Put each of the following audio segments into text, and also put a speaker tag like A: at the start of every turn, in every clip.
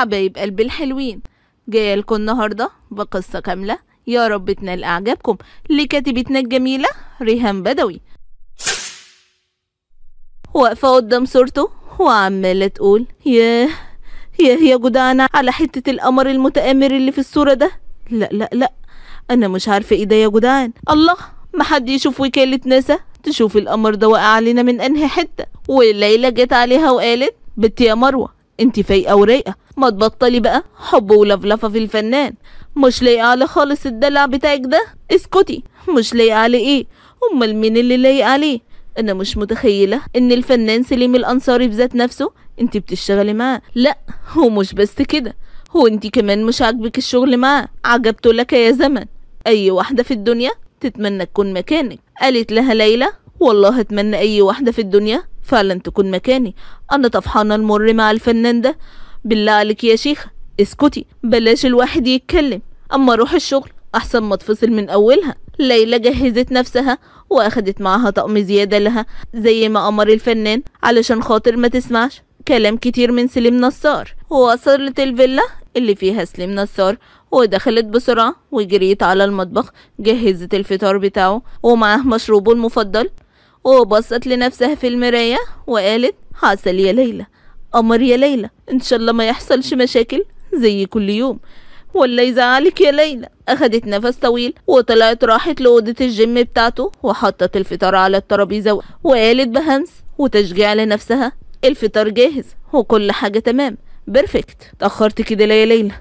A: حبايب قلبي الحلوين جايه لكم النهارده بقصه كامله يا رب تنال اعجابكم لكاتبتنا الجميله ريهام بدوي واقفه قدام صورته وعماله تقول ياه ياه يا جدعانة على حتة القمر المتآمر اللي في الصورة ده لا لا لا أنا مش عارفة إيه ده يا جدعان الله ما حد يشوف وكالة ناسا تشوف القمر ده واقع علينا من أنهي حتة والليلة جت عليها وقالت بت يا مروة انت فايقة ورايقة ما تبطلي بقى حب ولفلفه في الفنان مش لايقه على خالص الدلع بتاعك ده اسكتي مش لايقه على ايه امال مين اللي لايق عليه انا مش متخيله ان الفنان سليم الانصاري بذات نفسه انت بتشتغلي معاه لا هو مش بس كده هو انت كمان مش عاجبك الشغل معاه عجبته لك يا زمن اي واحده في الدنيا تتمنى تكون مكانك قالت لها ليلى والله اتمنى اي واحده في الدنيا فعلا تكون مكاني انا طفحانه المر مع الفنان ده بالله عليك يا شيخة اسكتي بلاش الواحد يتكلم أما روح الشغل أحسن ما تفصل من أولها ليلى جهزت نفسها وأخدت معاها طقم زيادة لها زي ما أمر الفنان علشان خاطر ما تسمعش كلام كتير من سليم نصار وصلت الفيلا اللي فيها سليم نصار ودخلت بسرعة وجريت على المطبخ جهزت الفطار بتاعه ومعاه مشروبه المفضل وبصت لنفسها في المراية وقالت عسل يا ليلى قمر يا ليلى ان شاء الله ما يحصلش مشاكل زي كل يوم ولا يزعلك يا ليلى اخدت نفس طويل وطلعت راحت لأوضة الجيم بتاعته وحطت الفطار على الترابيزة وقالت بهمس وتشجيع لنفسها الفطار جاهز وكل حاجة تمام بيرفكت تأخرت كده ليه يا ليلى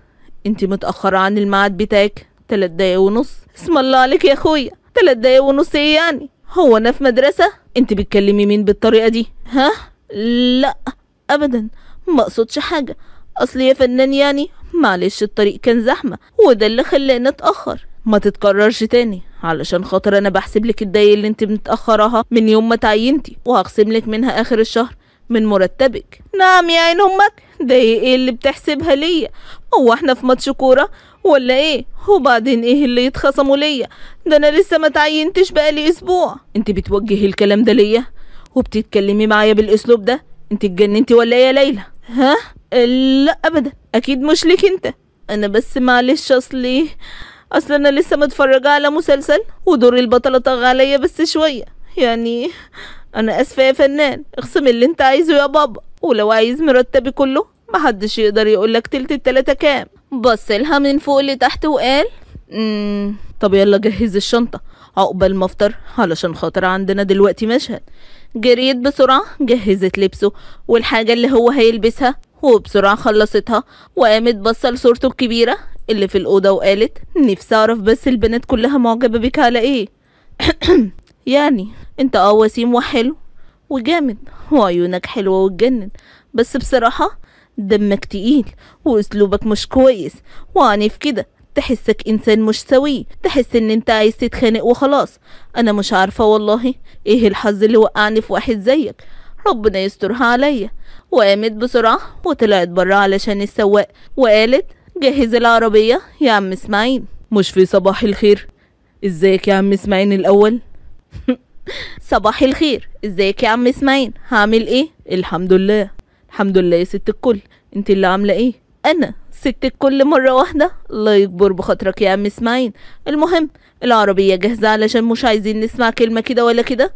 A: انت متأخرة عن الميعاد بتاعك تلات دقايق ونص اسم الله عليك يا اخويا تلات دقايق ونص ايه يعني هو انا في مدرسة انت بتكلمي مين بالطريقة دي ها لا ابدا ما اقصدش حاجه اصل يا فنان يعني معلش الطريق كان زحمه وده اللي خلاني اتاخر ما تتكررش تاني علشان خاطر انا بحسب لك الداية اللي انت متاخراها من يوم ما تعينتي وهخصم لك منها اخر الشهر من مرتبك نعم يا عين امك ده ايه اللي بتحسبها ليا هو احنا في ماتش كوره ولا ايه وبعدين ايه اللي يتخصموا ليا ده انا لسه ما تعينتش بقالي اسبوع انت بتوجهي الكلام ده ليا وبتتكلمي معايا بالاسلوب ده انت اتجننتي ولا ايه يا ليلى ها لا ابدا اكيد مش ليك انت انا بس معلش اصلي اصل انا لسه متفرجه على مسلسل ودور البطله طغى عليا بس شويه يعني انا اسفه يا فنان اخصم اللي انت عايزه يا بابا ولو عايز مرتبي كله محدش يقدر يقولك تلت التلاتة كام بصلها من فوق لتحت وقال مم. طب يلا جهز الشنطة عقبال ما افطر علشان خاطر عندنا دلوقتي مشهد جريت بسرعة جهزت لبسه والحاجة اللي هو هيلبسها وبسرعة خلصتها وقامت بصة لصورته الكبيرة اللي في الأوضة وقالت نفسي أعرف بس البنات كلها معجبة بيك على إيه يعني أنت أه وسيم وحلو وجامد وعيونك حلوة وتجنن بس بصراحة دمك تقيل وأسلوبك مش كويس وعنيف كده تحسك انسان مش سوي تحس ان انت عايز تتخانق وخلاص انا مش عارفه والله ايه الحظ اللي وقعني في واحد زيك ربنا يسترها عليا وقامت بسرعه وطلعت بره علشان السواق وقالت جهز العربيه يا عم اسماعيل مش في صباح الخير ازيك يا عم اسماعيل الاول صباح الخير ازيك يا عم اسماعيل هعمل ايه الحمد لله الحمد لله يا ست الكل انت اللي عامله ايه انا سكت كل مرة واحدة الله يكبر بخاطرك يا عم اسماعيل المهم العربية جاهزة علشان مش عايزين نسمع كلمة كده ولا كده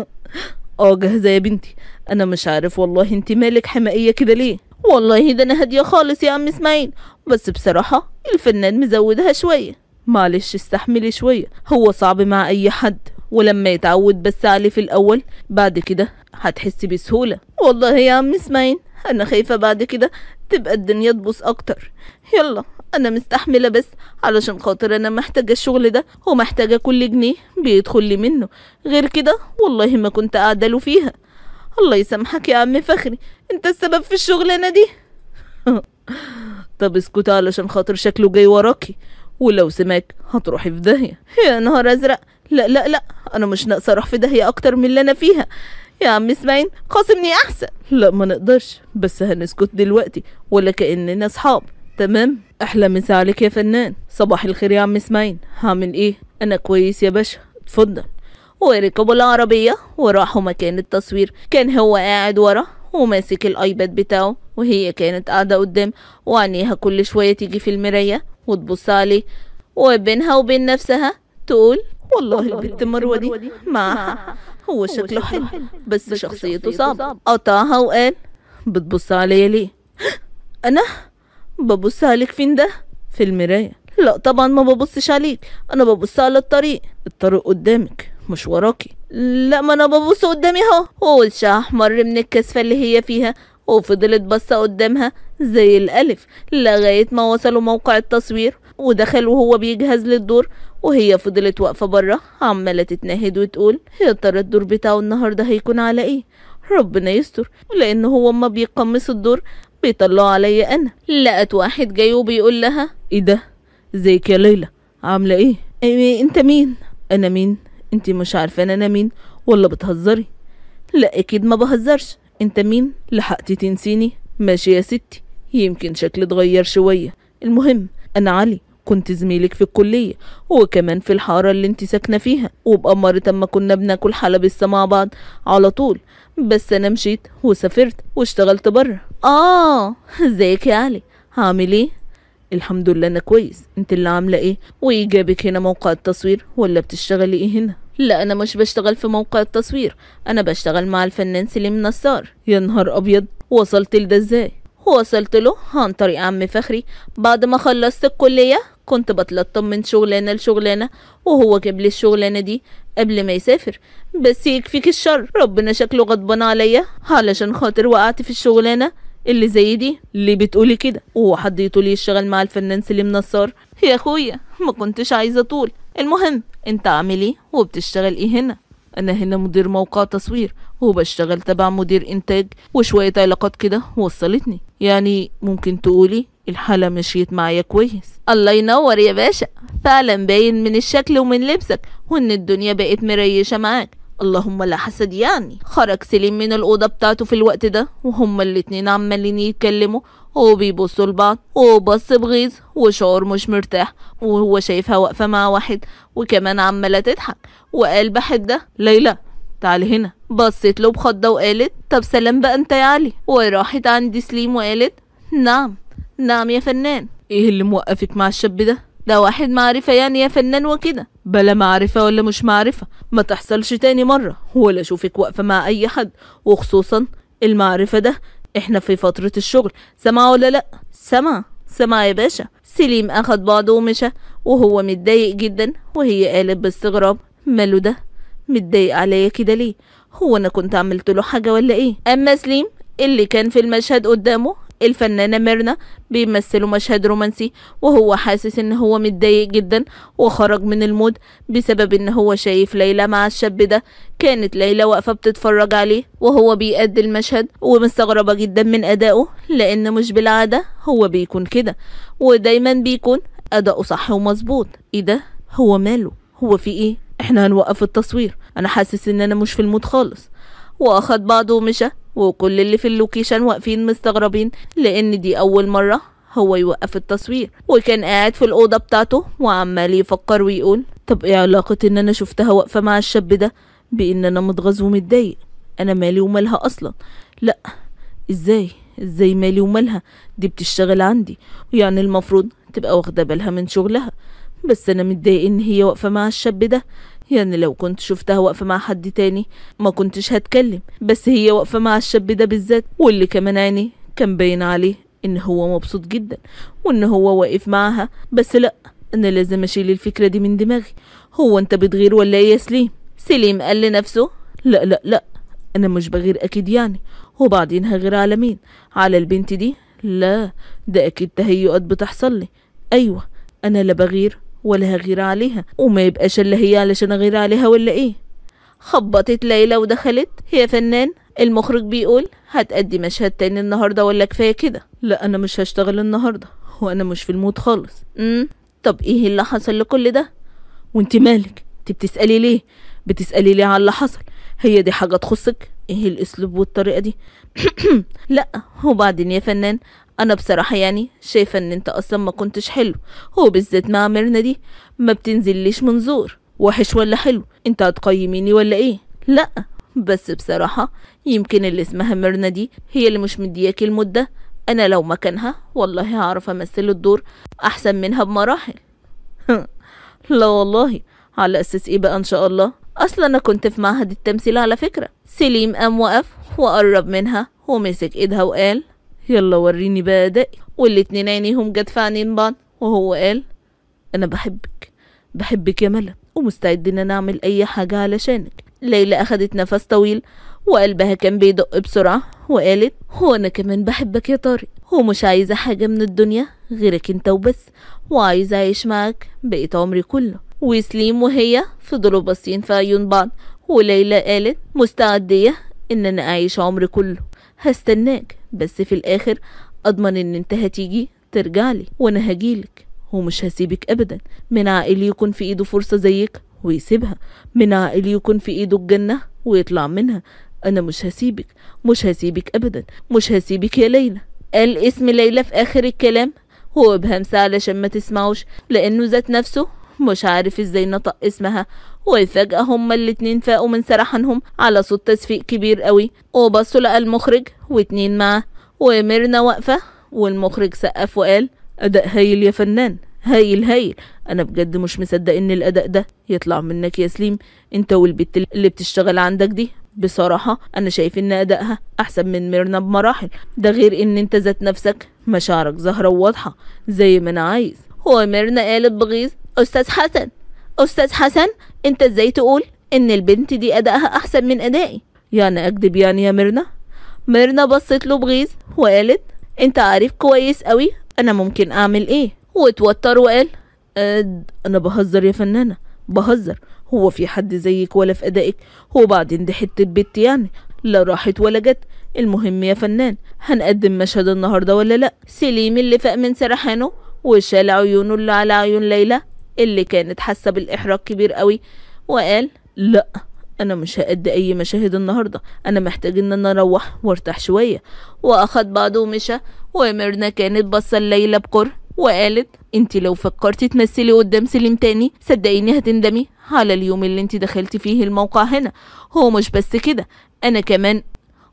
A: اه جاهزة يا بنتي انا مش عارف والله انت مالك حمائية كده ليه والله ده انا هادية خالص يا عم اسماعيل بس بصراحة الفنان مزودها شوية معلش استحملي شوية هو صعب مع اي حد ولما يتعود بس عليه في الاول بعد كده هتحسي بسهولة والله يا عم اسماعيل أنا خايفة بعد كده تبقى الدنيا تبوس أكتر يلا أنا مستحملة بس علشان خاطر أنا محتاجة الشغل ده ومحتاجة كل جنيه بيدخل لي منه غير كده والله ما كنت قاعدة فيها الله يسامحك يا عم فخري انت السبب في الشغلانة دي طب اسكت علشان خاطر شكله جاي وراكي ولو سمعك هتروحي في داهية يا نهار أزرق لا لا لا أنا مش ناقصة أروح في داهية أكتر من اللي أنا فيها يا عم اسماعيل خاصمني احسن لا ما نقدرش بس هنسكت دلوقتي ولا كاننا اصحاب تمام احلى مساء عليك يا فنان صباح الخير يا عم اسماعيل هعمل ايه انا كويس يا باشا اتفضل وركبوا العربية وراحوا مكان التصوير كان هو قاعد ورا وماسك الايباد بتاعه وهي كانت قاعدة قدام وعينيها كل شوية تيجي في المراية وتبص عليه وبينها وبين نفسها تقول والله البنت مروة دي معاها هو شكله حلو بس شخصيته صعبة قطعها وقال بتبص عليا ليه انا ببص عليك فين ده في المراية لا طبعا ما ببصش عليك انا ببص على الطريق الطريق قدامك مش وراكي لا ما انا ببص قدامي اهو ووشها احمر من الكثفة اللي هي فيها وفضلت باصة قدامها زي الألف لغاية ما وصلوا موقع التصوير ودخل وهو بيجهز للدور وهي فضلت واقفة برة عمالة تتنهد وتقول يا ترى الدور بتاعه النهاردة هيكون على ايه ربنا يستر لان هو اما بيقمص الدور بيطلع عليا انا لقت واحد جاي وبيقول لها ايه ده ازيك يا ليلى عاملة إيه؟, ايه؟, ايه انت مين انا مين انت مش عارفة انا, أنا مين ولا بتهزري لا اكيد ما بهزرش انت مين لحقتي تنسيني ماشي يا ستي يمكن شكلي اتغير شوية المهم انا علي كنت زميلك في الكلية وكمان في الحارة اللي انت ساكنة فيها وبقمر اما كنا بناكل حلب لسه مع بعض على طول بس انا مشيت وسافرت واشتغلت برا اه ازيك يا علي عامل ايه الحمد لله انا كويس انت اللي عامله ايه وايه جابك هنا موقع التصوير ولا بتشتغلي ايه هنا لا انا مش بشتغل في موقع التصوير انا بشتغل مع الفنان سليم نصار يا نهار ابيض وصلت لده ازاي وصلت له عن طريق عم فخري بعد ما خلصت الكلية كنت بتلطم من شغلانة لشغلانة وهو جاب لي الشغلانة دي قبل ما يسافر بس يكفيك الشر ربنا شكله غضبان عليا علشان خاطر وقعت في الشغلانة اللي زي دي ليه بتقولي كده وحضيته يطول يشتغل مع الفنان سليم نصار يا اخويا ما كنتش عايزه طول المهم انت عامل ايه وبتشتغل ايه هنا أنا هنا مدير موقع تصوير وبشتغل تبع مدير إنتاج وشوية علاقات كده وصلتني يعني ممكن تقولي الحالة مشيت معايا كويس الله ينور يا باشا فعلا باين من الشكل ومن لبسك وإن الدنيا بقت مريشة معاك اللهم لا حسد يعني خرج سليم من الأوضة بتاعته في الوقت ده وهما الاتنين عمالين يتكلموا وبيبصوا لبعض وبص بغيظ وشعور مش مرتاح وهو شايفها واقفة مع واحد وكمان عمالة تضحك وقال بحدة ليلى تعالي هنا بصت له بخضة وقالت طب سلام بقى انت يا علي وراحت عند سليم وقالت نعم نعم يا فنان ايه اللي موقفك مع الشاب ده ده واحد معرفة يعني يا فنان وكده بلا معرفة ولا مش معرفة ما تحصلش تاني مرة ولا اشوفك واقفة مع اي حد وخصوصا المعرفة ده احنا في فترة الشغل سمع ولا لأ سمع سمع يا باشا سليم اخد بعضه ومشى وهو متضايق جدا وهي قالت باستغراب ماله ده متضايق عليا كده ليه هو انا كنت عملت له حاجة ولا ايه اما سليم اللي كان في المشهد قدامه الفنانة ميرنا بيمثلوا مشهد رومانسي وهو حاسس ان هو متضايق جدا وخرج من المود بسبب ان هو شايف ليلى مع الشاب ده كانت ليلى واقفة بتتفرج عليه وهو بيأدي المشهد ومستغربة جدا من أدائه لأن مش بالعادة هو بيكون كده ودايما بيكون أداؤه صح ومظبوط ايه ده هو ماله هو في ايه احنا هنوقف التصوير انا حاسس ان انا مش في المود خالص واخد بعضه ومشى وكل اللي في اللوكيشن واقفين مستغربين لان دي اول مره هو يوقف التصوير وكان قاعد في الاوضه بتاعته وعمال يفكر ويقول طب ايه علاقه ان انا شفتها واقفه مع الشاب ده بان انا متغاظ ومتضايق انا مالي ومالها اصلا لا ازاي ازاي مالي ومالها دي بتشتغل عندي ويعني المفروض تبقى واخده بالها من شغلها بس انا متضايق ان هي واقفه مع الشاب ده يعني لو كنت شفتها واقفة مع حد تاني ما كنتش هتكلم بس هي واقفة مع الشاب ده بالذات واللي كمان عيني كان باين عليه ان هو مبسوط جدا وان هو واقف معاها بس لا انا لازم اشيل الفكرة دي من دماغي هو انت بتغير ولا ايه يا سليم سليم قال لنفسه لا لا لا انا مش بغير اكيد يعني وبعدين هغير على مين على البنت دي لا ده اكيد تهيؤات بتحصل لي ايوه انا لا بغير ولا غير عليها وما يبقاش اللي هي علشان غير عليها ولا ايه خبطت ليلى ودخلت يا فنان المخرج بيقول هتأدي مشهد تاني النهارده ولا كفايه كده لا انا مش هشتغل النهارده وانا مش في المود خالص امم طب ايه اللي حصل لكل ده وانت مالك انت بتسالي ليه بتسالي ليه على اللي حصل هي دي حاجه تخصك ايه الاسلوب والطريقه دي لا وبعدين يا فنان انا بصراحة يعني شايفة ان انت اصلا ما كنتش حلو هو بالذات مع ميرنا دي ما بتنزليش منظور وحش ولا حلو انت هتقيميني ولا ايه لا بس بصراحة يمكن اللي اسمها ميرنا دي هي اللي مش مدياكي المدة انا لو مكانها والله هعرف امثل الدور احسن منها بمراحل لا والله على اساس ايه بقى ان شاء الله اصلا انا كنت في معهد التمثيل على فكرة سليم قام وقف وقرب منها ومسك ايدها وقال يلا وريني بقى والاتنين عينيهم جت عينين بعض وهو قال أنا بحبك بحبك يا ملا ومستعد إن أنا أعمل أي حاجة علشانك ليلى أخدت نفس طويل وقلبها كان بيدق بسرعة وقالت هو أنا كمان بحبك يا طارق ومش عايزة حاجة من الدنيا غيرك انت وبس وعايزة أعيش معاك بقيت عمري كله وسليم وهي فضلوا باصين في عيون بعض وليلى قالت مستعدية ان انا اعيش عمري كله هستناك بس في الاخر اضمن ان انت هتيجي ترجعلي وانا هجيلك ومش هسيبك ابدا من عائل يكون في ايده فرصة زيك ويسيبها من عائل يكون في ايده الجنة ويطلع منها انا مش هسيبك مش هسيبك ابدا مش هسيبك يا ليلى قال اسم ليلى في اخر الكلام بهمسة علشان ما تسمعوش لانه ذات نفسه مش عارف ازاي نطق اسمها وفجأة هما الاتنين فاقوا من سرحانهم على صوت تصفيق كبير قوي وبصوا لقى المخرج واتنين معاه وميرنا واقفة والمخرج سقف وقال أداء هايل يا فنان هايل هايل أنا بجد مش مصدق إن الأداء ده يطلع منك يا سليم أنت والبت اللي بتشتغل عندك دي بصراحة أنا شايف إن أدائها أحسن من ميرنا بمراحل ده غير إن أنت ذات نفسك مشاعرك ظاهرة وواضحة زي ما أنا عايز هو ميرنا قالت بغيظ أستاذ حسن أستاذ حسن أنت إزاي تقول إن البنت دي أدائها أحسن من أدائي يعني أكدب يعني يا ميرنا ميرنا بصت له بغيظ وقالت أنت عارف كويس أوي أنا ممكن أعمل إيه واتوتر وقال أد... أنا بهزر يا فنانة بهزر هو في حد زيك ولا في أدائك وبعدين دي حتة بنت يعني لا راحت ولا جت المهم يا فنان هنقدم مشهد النهارده ولا لا سليم اللي فاق من سرحانه وشال عيونه اللي على عيون ليلى اللي كانت حاسة بالإحراج كبير قوي وقال لأ انا مش هقد اي مشاهد النهارده انا محتاج ان انا اروح وارتاح شويه واخد بعضه ومشى وميرنا كانت باصه لليلى بقر وقالت انت لو فكرتي تمثلي قدام سليم تاني صدقيني هتندمي على اليوم اللي انت دخلتي فيه الموقع هنا هو مش بس كده انا كمان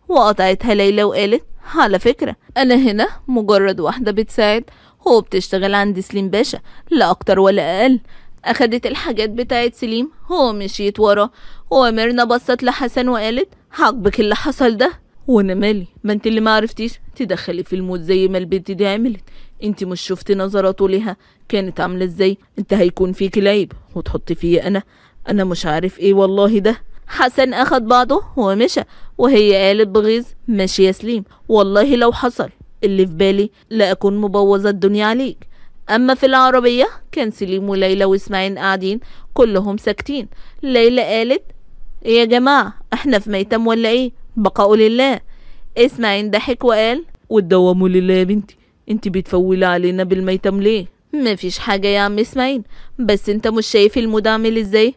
A: وقطعتها ليلى وقالت على فكرة أنا هنا مجرد واحدة بتساعد وبتشتغل عند سليم باشا لا أكتر ولا أقل أخدت الحاجات بتاعت سليم ومشيت وراه وميرنا بصت لحسن وقالت حقبك اللي حصل ده وانا مالي ما انت اللي ما عرفتيش تدخلي في المود زي ما البنت دي عملت انت مش شفتي نظراته ليها كانت عامله ازاي انت هيكون فيكي العيب وتحطي فيا انا انا مش عارف ايه والله ده حسن اخد بعضه ومشى وهي قالت بغيظ ماشي يا سليم والله لو حصل اللي في بالي لا أكون مبوظة الدنيا عليك أما في العربية كان سليم وليلى وإسماعيل قاعدين كلهم ساكتين ليلى قالت يا جماعة احنا في ميتم ولا ايه بقاء لله إسماعيل ضحك وقال والدوام لله يا بنتي انت بتفولي علينا بالميتم ليه مفيش حاجة يا عم إسماعيل بس انت مش شايف المود عامل ازاي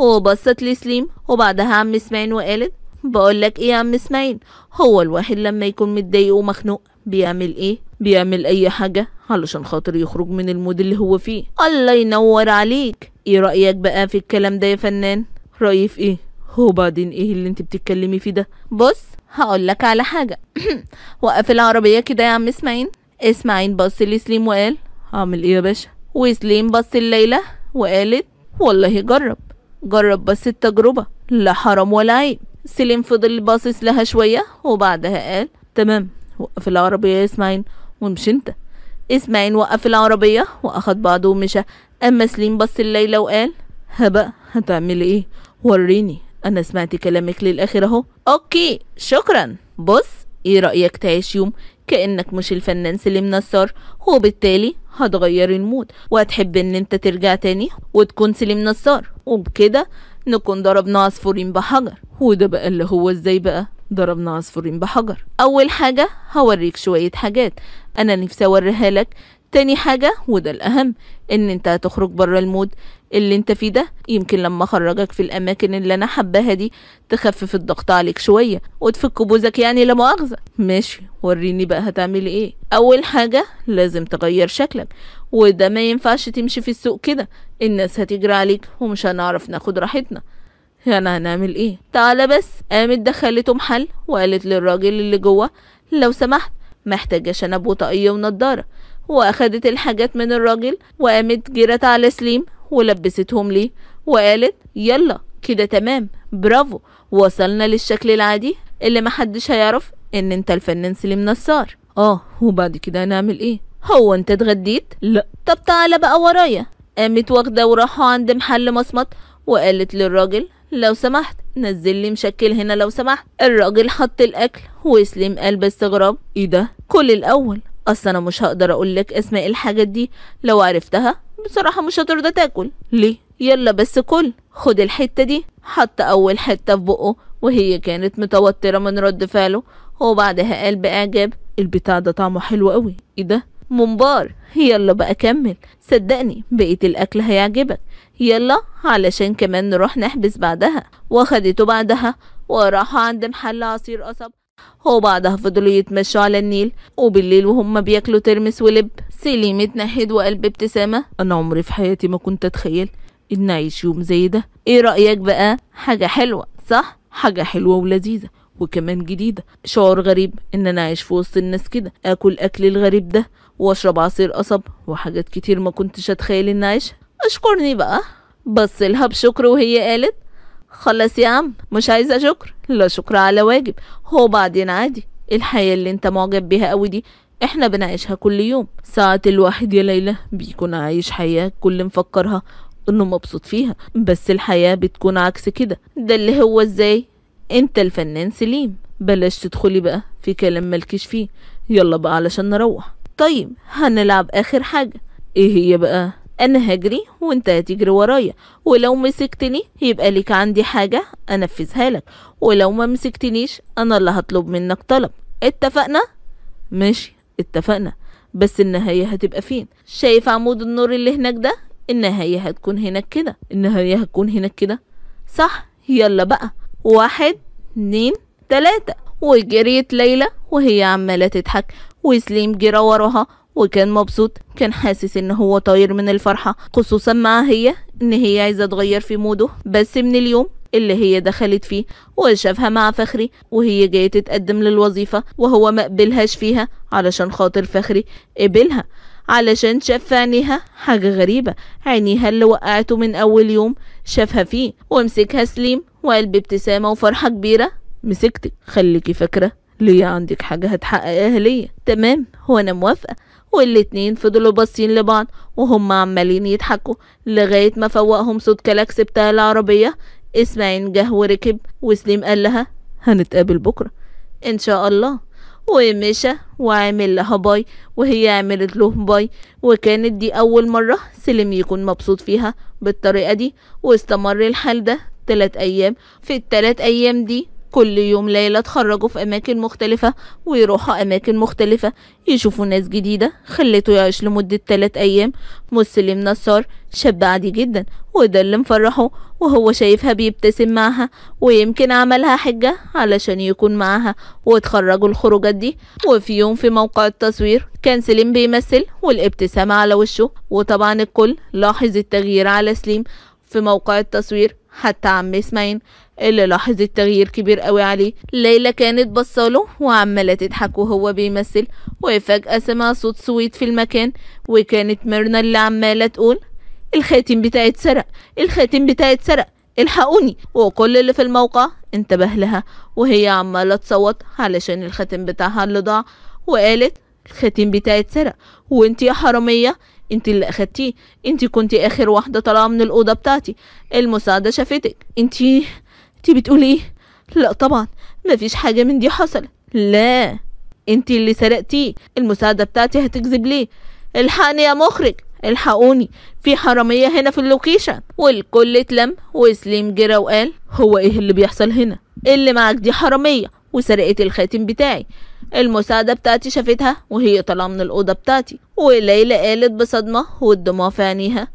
A: هو بصت لسليم وبعدها عم إسماعيل وقالت بقولك ايه يا عم إسماعيل هو الواحد لما يكون متضايق ومخنوق بيعمل ايه بيعمل اي حاجة علشان خاطر يخرج من المود اللي هو فيه الله ينور عليك ايه رأيك بقى في الكلام ده يا فنان رأيي في ايه هو بعدين ايه اللي انت بتتكلمي فيه ده بص هقول لك على حاجة وقف العربية كده يا عم اسماعيل اسماعيل بص لسليم وقال هعمل ايه يا باشا وسليم بص الليلة وقالت والله جرب جرب بس التجربة لا حرام ولا عيب سليم فضل باصص لها شوية وبعدها قال تمام وقف العربية يا إسماعيل ومش أنت إسماعيل وقف العربية وأخد بعضه ومشى أما سليم بص الليلة وقال هبقى هتعملي إيه وريني أنا سمعت كلامك للآخر أهو أوكي شكرا بص إيه رأيك تعيش يوم كأنك مش الفنان سليم نصار وبالتالي هتغير المود وهتحب إن أنت ترجع تاني وتكون سليم نصار وبكده نكون ضربنا عصفورين بحجر وده بقى اللي هو ازاي بقى ضربنا عصفورين بحجر اول حاجه هوريك شويه حاجات انا نفسي اوريها لك تاني حاجة وده الأهم إن أنت هتخرج بره المود اللي أنت فيه ده يمكن لما أخرجك في الأماكن اللي أنا حباها دي تخفف الضغط عليك شوية وتفك بوزك يعني لا مؤاخذة ماشي وريني بقى هتعمل إيه أول حاجة لازم تغير شكلك وده ما ينفعش تمشي في السوق كده الناس هتجري عليك ومش هنعرف ناخد راحتنا يعني هنعمل ايه تعالى بس قامت دخلته محل وقالت للراجل اللي جوه لو سمحت محتاجة شنب وطاقية ونضارة وأخدت الحاجات من الراجل وقامت جرت على سليم ولبستهم ليه وقالت يلا كده تمام برافو وصلنا للشكل العادي اللي محدش هيعرف ان انت الفنان سليم نصار اه وبعد كده هنعمل ايه هو انت اتغديت لا طب تعالى بقى ورايا قامت واخده وراحوا عند محل مصمت وقالت للراجل لو سمحت نزل لي مشكل هنا لو سمحت الراجل حط الاكل وسليم قال باستغراب ايه ده كل الاول اصل انا مش هقدر اقولك اسماء إيه الحاجات دي لو عرفتها بصراحه مش هترضى تاكل ليه يلا بس كل خد الحته دي حط اول حته في بقه وهي كانت متوتره من رد فعله وبعدها قال باعجاب البتاع ده طعمه حلو قوي ايه ده ممبار يلا بقى كمل صدقني بقية الأكل هيعجبك يلا علشان كمان نروح نحبس بعدها وخدته بعدها وراحوا عند محل عصير قصب وبعدها فضلوا يتمشوا على النيل وبالليل وهم بياكلوا ترمس ولب سليم اتنهد وقلب ابتسامة أنا عمري في حياتي ما كنت أتخيل إن أعيش يوم زي ده إيه رأيك بقى حاجة حلوة صح حاجة حلوة ولذيذة وكمان جديدة شعور غريب إن أنا أعيش في وسط الناس كده آكل أكل الغريب ده وأشرب عصير قصب وحاجات كتير ما كنتش أتخيل إن أعيشها أشكرني بقى بص لها بشكر وهي قالت خلص يا عم مش عايزة شكر لا شكر على واجب هو بعدين عادي الحياة اللي انت معجب بيها قوي دي احنا بنعيشها كل يوم ساعات الواحد يا ليلى بيكون عايش حياة كل مفكرها انه مبسوط فيها بس الحياة بتكون عكس كده ده اللي هو ازاي انت الفنان سليم بلاش تدخلي بقى في كلام ملكيش فيه يلا بقى علشان نروح طيب هنلعب اخر حاجة ايه هي بقى انا هجري وانت هتجري ورايا ولو مسكتني يبقى ليك عندي حاجة انفذها لك ولو ما مسكتنيش انا اللي هطلب منك طلب اتفقنا ماشي اتفقنا بس النهاية هتبقى فين شايف عمود النور اللي هناك ده النهاية هتكون هناك كده النهاية هتكون هناك كده صح يلا بقى واحد اتنين تلاتة وجريت ليلى وهي عمالة تضحك وسليم جرى وراها وكان مبسوط كان حاسس ان هو طاير من الفرحة خصوصا مع هي ان هي عايزة تغير في موده بس من اليوم اللي هي دخلت فيه وشافها مع فخري وهي جاية تتقدم للوظيفة وهو مقبلهاش فيها علشان خاطر فخري قبلها علشان شاف في عينيها حاجة غريبة عينيها اللي وقعته من أول يوم شافها فيه ومسكها سليم وقال بابتسامة وفرحة كبيرة مسكتك خليكي فاكرة ليه عندك حاجة هتحققها ليا تمام هو أنا موافقة والاتنين فضلوا باصين لبعض وهم عمالين يضحكوا لغاية ما فوقهم صوت كلاكس بتاع العربية إسماعيل جه وركب وسليم قال لها هنتقابل بكرة إن شاء الله ومشى وعمل لها باي وهي عملت له باي وكانت دي أول مرة سليم يكون مبسوط فيها بالطريقة دي واستمر الحال ده تلات أيام في التلات أيام دي كل يوم ليلة اتخرجوا في أماكن مختلفة ويروحوا أماكن مختلفة يشوفوا ناس جديدة خلته يعيش لمدة تلات أيام مسلم نصار شاب عادي جدا وده اللي مفرحه وهو شايفها بيبتسم معها ويمكن عملها حجة علشان يكون معاها واتخرجوا الخروجات دي وفي يوم في موقع التصوير كان سليم بيمثل والابتسامة على وشه وطبعا الكل لاحظ التغيير على سليم في موقع التصوير حتى عم اسماعيل اللي لاحظ التغيير كبير قوي عليه ليلى كانت بصاله وعماله تضحك وهو بيمثل وفجاه سمع صوت سويت في المكان وكانت ميرنا اللي عماله تقول الخاتم بتاعي اتسرق الخاتم بتاعي اتسرق الحقوني وكل اللي في الموقع انتبه لها وهي عماله تصوت علشان الخاتم بتاعها اللي ضاع وقالت الخاتم بتاعي اتسرق وانت يا حراميه انت اللي اخدتيه انت كنت اخر واحده طالعه من الاوضه بتاعتي المساعده شافتك انت انت بتقولي ايه لا طبعا مفيش حاجه من دي حصلت لا انت اللي سرقتيه المساعده بتاعتي هتكذب ليه الحقني يا مخرج الحقوني في حراميه هنا في اللوكيشن والكل اتلم وسليم جرى وقال هو ايه اللي بيحصل هنا اللي معاك دي حراميه وسرقت الخاتم بتاعي المساعدة بتاعتي شافتها وهي طالعة من الأوضة بتاعتي وليلى قالت بصدمة والدموع في عينيها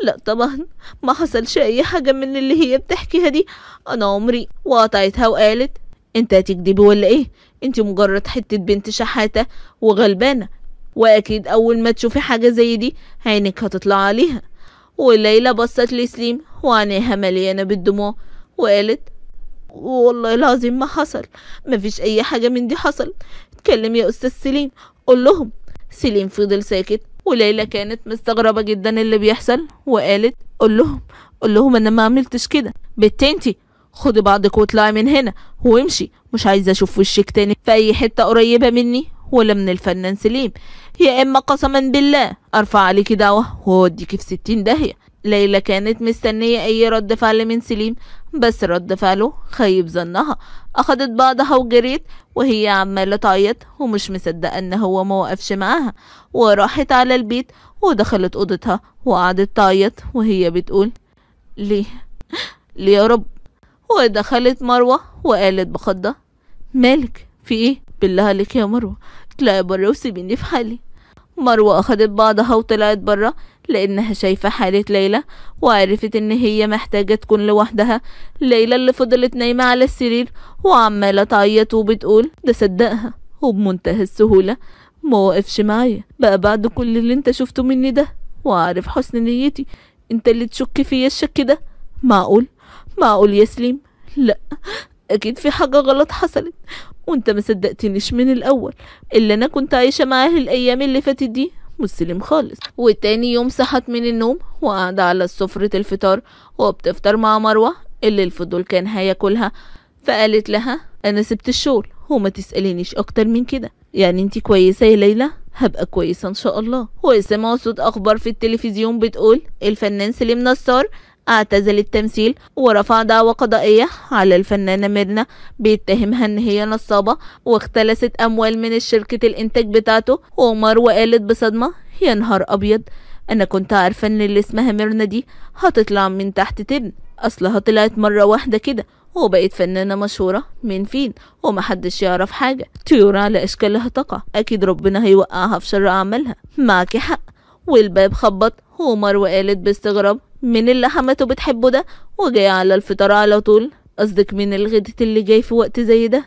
A: لا طبعا ما حصلش أي حاجة من اللي هي بتحكيها دي أنا عمري وقطعتها وقالت انت هتكدبي ولا ايه انت مجرد حتة بنت شحاتة وغلبانة واكيد اول ما تشوفي حاجة زي دي عينك هتطلع عليها وليلى بصت لسليم وعينيها مليانة بالدموع وقالت والله العظيم ما حصل مفيش اي حاجة من دي حصل اتكلم يا استاذ سليم قول لهم سليم فضل ساكت وليلى كانت مستغربة جدا اللي بيحصل وقالت قول لهم قول لهم انا ما عملتش كده بت انتي خدي بعضك واطلعي من هنا وامشي مش عايزه اشوف وشك تاني في اي حته قريبه مني ولا من الفنان سليم يا اما قسما بالله ارفع عليكي دعوه واوديكي في ستين داهيه ليلى كانت مستنية أي رد فعل من سليم بس رد فعله خيب ظنها أخدت بعضها وجريت وهي عمالة تعيط ومش مصدقة إن هو موقفش معاها وراحت على البيت ودخلت أوضتها وقعدت تعيط وهي بتقول ليه ليه يا رب ودخلت مروة وقالت بخضة مالك في ايه بالله عليك يا مروة اطلعي بره وسيبيني في حالي مروة أخدت بعضها وطلعت بره لأنها شايفة حالة ليلى وعرفت إن هي محتاجة تكون لوحدها ليلى اللي فضلت نايمة على السرير وعمالة تعيط وبتقول ده صدقها وبمنتهى السهولة مواقفش معايا بقى بعد كل اللي انت شفته مني ده وعارف حسن نيتي انت اللي تشك فيا الشك ده معقول معقول يا سليم لا اكيد في حاجة غلط حصلت وانت ما صدقتنيش من الاول اللي انا كنت عايشة معاه الايام اللي فاتت دي مسلم خالص وتاني يوم صحت من النوم وقعد على سفرة الفطار وبتفطر مع مروة اللي الفضول كان هياكلها فقالت لها أنا سبت الشغل وما تسألينيش أكتر من كده يعني انت كويسة يا ليلى هبقى كويسة ان شاء الله وسمعوا صوت اخبار في التلفزيون بتقول الفنان سليم نصار اعتزل التمثيل ورفع دعوى قضائية على الفنانة ميرنا بيتهمها ان هي نصابة واختلست اموال من شركة الانتاج بتاعته ومر وقالت بصدمة يا نهار ابيض انا كنت عارفة ان اللي اسمها ميرنا دي هتطلع من تحت تبن اصلها طلعت مرة واحدة كده وبقت فنانة مشهورة من فين ومحدش يعرف حاجة طيور على اشكالها تقع اكيد ربنا هيوقعها في شر اعمالها معك حق والباب خبط هومر وقالت باستغراب مين اللي حماته بتحبه ده وجاي على الفطار على طول قصدك مين الغدت اللي جاي في وقت زي ده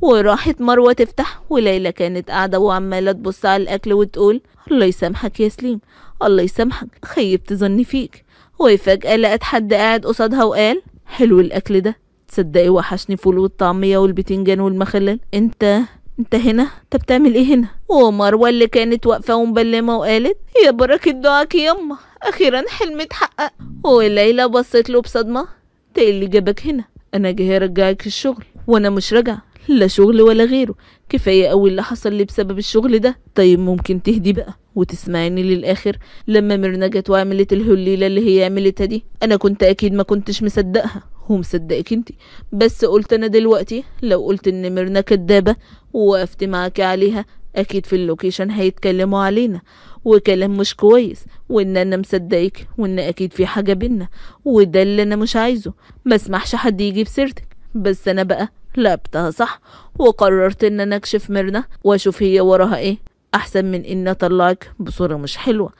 A: وراحت مروة تفتح وليلى كانت قاعدة وعمالة تبص على الأكل وتقول الله يسامحك يا سليم الله يسامحك خيبت ظني فيك وفجأة لقت حد قاعد قصادها وقال حلو الأكل ده تصدقي وحشني فول والطعمية والبتنجان والمخلل انت انت هنا انت بتعمل ايه هنا ومروه اللي كانت واقفه ومبلمه وقالت يا بركه دعاك يما اخيرا حلمي اتحقق وليلى بصت له بصدمه انت إيه اللي جابك هنا انا جاي ارجعك الشغل وانا مش راجعه لا شغل ولا غيره كفايه قوي اللي حصل لي بسبب الشغل ده طيب ممكن تهدي بقى وتسمعيني للاخر لما مرنا جت وعملت الهليله اللي هي عملتها دي انا كنت اكيد ما كنتش مصدقها ومصدقك انتي بس قلت انا دلوقتي لو قلت ان ميرنا كدابة ووقفت معاكي عليها اكيد في اللوكيشن هيتكلموا علينا وكلام مش كويس وان انا مصدقك وان اكيد في حاجة بينا وده اللي انا مش عايزه مسمحش حد يجي بسيرتك بس انا بقى لعبتها صح وقررت ان انا اكشف ميرنا واشوف هي وراها ايه احسن من ان اطلعك بصورة مش حلوة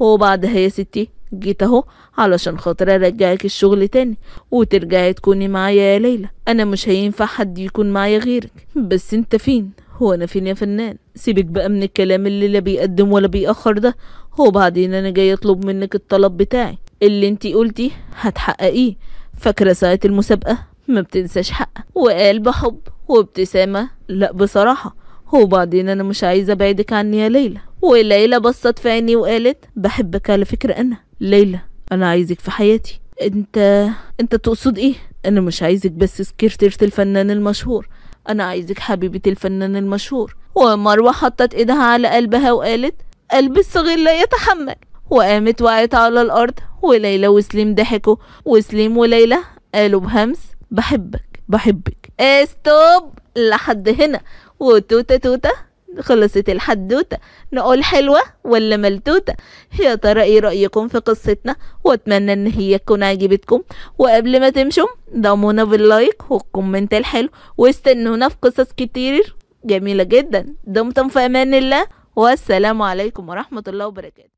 A: وبعدها يا ستي جيت اهو علشان خاطر ارجعك الشغل تاني وترجعي تكوني معايا يا ليلى انا مش هينفع حد يكون معايا غيرك بس انت فين هو انا فين يا فنان سيبك بقى من الكلام اللي لا بيقدم ولا بيأخر ده وبعدين انا جاي اطلب منك الطلب بتاعي اللي انتي قلتي هتحققيه فاكره ساعه المسابقه ما بتنساش حقك وقال بحب وابتسامه لا بصراحه وبعدين أنا مش عايزة أبعدك عني يا ليلى وليلى بصت في عيني وقالت بحبك على فكرة أنا ليلى أنا عايزك في حياتي أنت أنت تقصد إيه أنا مش عايزك بس سكرتيرة الفنان المشهور أنا عايزك حبيبة الفنان المشهور ومروة حطت إيدها على قلبها وقالت قلب الصغير لا يتحمل وقامت وقعت على الأرض وليلى وسليم ضحكوا وسليم وليلى قالوا بهمس بحبك بحبك استوب إيه، لحد هنا وتوتة توتة خلصت الحدوتة نقول حلوة ولا ملتوتة يا ترى ايه رأيكم في قصتنا واتمنى ان هي تكون عجبتكم وقبل ما تمشوا دعمونا باللايك والكومنت الحلو واستنونا في قصص كتير جميلة جدا دمتم في امان الله والسلام عليكم ورحمة الله وبركاته